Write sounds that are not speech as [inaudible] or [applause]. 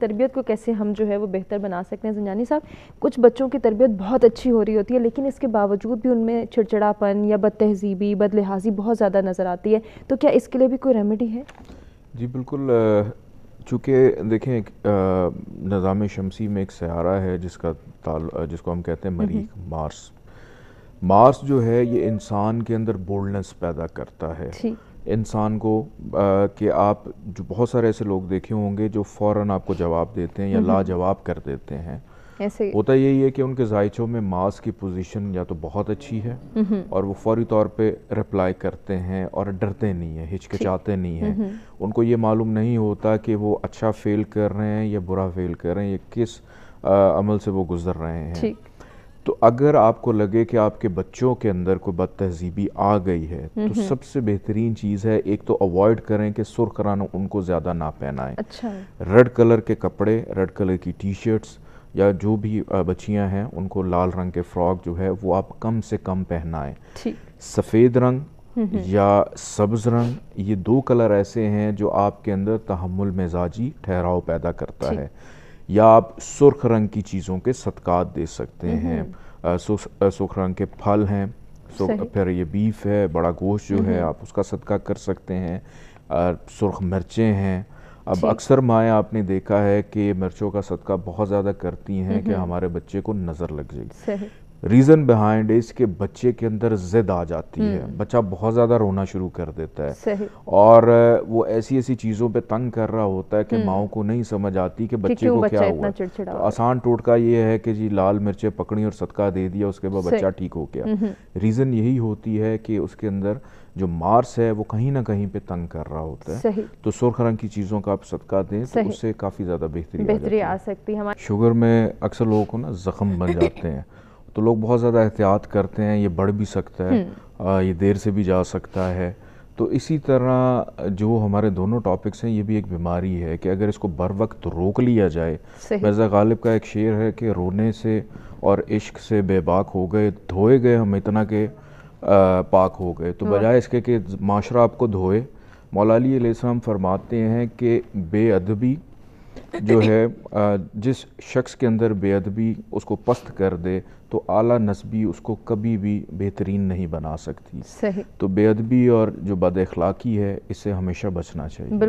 تربیت کو کیسے ہم جو ہے وہ بہتر بنا سکتے ہیں زنجانی صاحب کچھ بچوں کی تربیت بہت اچھی ہو رہی ہوتی ہے لیکن اس کے باوجود بھی ان میں چھڑچڑا پن یا بد تہذیبی بد لحاظی بہت زیادہ نظر آتی ہے تو کیا اس کے لیے بھی کوئی ریمیڈی ہے جی بالکل چونکہ دیکھیں نظام شمسی میں ایک سیارہ ہے جس کا جس کو ہم کہتے ہیں مریخ مارس مارس جو ہے یہ انسان کے اندر بولنس پیدا کرتا ہے انسان کو کہ آپ جو بہت سارے ایسے لوگ دیکھے ہوں گے جو فوراً آپ کو جواب دیتے ہیں یا لاجواب کر دیتے ہیں ہوتا یہی ہے کہ ان کے ذائچوں میں ماس کی پوزیشن یا تو بہت اچھی ہے اور وہ فوری طور پہ رپلائی کرتے ہیں اور ڈرتے نہیں ہیں ہچکچاتے نہیں ہیں ان کو یہ معلوم نہیں ہوتا کہ وہ اچھا فیل کر رہے ہیں یا برا فیل کر رہے ہیں یا کس عمل سے وہ گزر رہے ہیں تو اگر آپ کو لگے کہ آپ کے بچوں کے اندر کوئی بد تہذیبی آ گئی ہے تو سب سے بہترین چیز ہے ایک تو اوائڈ کریں کہ سرخ رنگ ان کو زیادہ نہ پہنائیں ریڈ اچھا۔ کلر کے کپڑے ریڈ کلر کی ٹی شرٹس یا جو بھی بچیاں ہیں ان کو لال رنگ کے فراک جو ہے وہ آپ کم سے کم پہنائیں سفید رنگ یا سبز رنگ یہ دو کلر ایسے ہیں جو آپ کے اندر تحمل مزاجی ٹھہراؤ پیدا کرتا ہے یا آپ سرخ رنگ کی چیزوں کے صدقات دے سکتے ہیں سرخ رنگ کے پھل ہیں پھر یہ بیف ہے بڑا گوشت جو ہے آپ اس کا صدقہ کر سکتے ہیں سرخ مرچیں ہیں اب جی۔ اکثر مائیں آپ نے دیکھا ہے کہ مرچوں کا صدقہ بہت زیادہ کرتی ہیں کہ ہمارے بچے کو نظر لگ جائے گی ریزن بہائنڈ اس کے بچے کے اندر زد آ جاتی ہے بچہ بہت زیادہ رونا شروع کر دیتا ہے اور وہ ایسی ایسی چیزوں پہ تنگ کر رہا ہوتا ہے کہ ماؤں کو نہیں سمجھ آتی کہ بچے کو کیا ہوا آسان ٹوٹکا یہ ہے کہ جی لال مرچیں پکڑی اور صدقہ دے دیا اس کے بعد بچہ ٹھیک ہو گیا ریزن یہی ہوتی ہے کہ اس کے اندر جو مارس ہے وہ کہیں نہ کہیں پہ تنگ کر رہا ہوتا ہے تو سرخ رنگ کی چیزوں کا آپ صدقہ دیں تو اس سے کافی زیادہ بہتری آ ہے شوگر میں اکثر لوگوں کو نا زخم بن [laughs] جاتے ہیں تو لوگ بہت زیادہ احتیاط کرتے ہیں یہ بڑھ بھی سکتا ہے یہ دیر سے بھی جا سکتا ہے تو اسی طرح جو ہمارے دونوں ٹاپکس ہیں یہ بھی ایک بیماری ہے کہ اگر اس کو بر وقت روک لیا جائے مرزا غالب کا ایک شعر ہے کہ رونے سے اور عشق سے بے باک ہو گئے دھوئے گئے ہم اتنا کہ پاک ہو گئے تو ہاں۔ بجائے اس کے کہ معاشرہ آپ کو دھوئے علی علیہ السلام فرماتے ہیں کہ بے ادبی جو ہے جس شخص کے اندر بے ادبی اس کو پست کر دے تو اعلیٰ نسبی اس کو کبھی بھی بہترین نہیں بنا سکتی تو بے ادبی اور جو بد اخلاقی ہے اس سے ہمیشہ بچنا چاہیے